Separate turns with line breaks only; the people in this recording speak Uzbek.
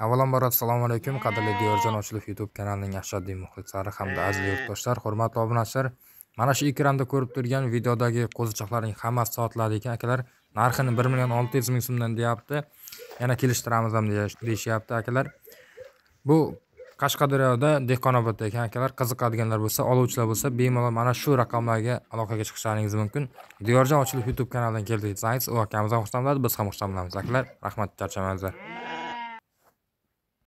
avvalambor assalomu alaykum qadrli diyorjon ochilov youtube kanalining ashaddiy muxlislari hamda aziz yurtdoshlar hurmatli obunachilar mana shu ekranda ko'rib turgan videodagi qo'zichoqlarning hammasi sotiladi ekan akalar narxini bir million olti yuz ming so'mdan deyapti yana kelishtiramiz ham deyishyapti akalar bu qashqadaryoda dehqonobodda ekan akalar qiziqadiganlar bo'lsa oluvchilar bo'lsa bemalol mana shu raqamlarga aloqaga chiqishlaringiz mumkin diyorjon ochilov youtube kanalidan keldi desangiz u akamiz ham xursand bo'ladi biz ham xursand bo'lamiz akalar rahmat charchamanglar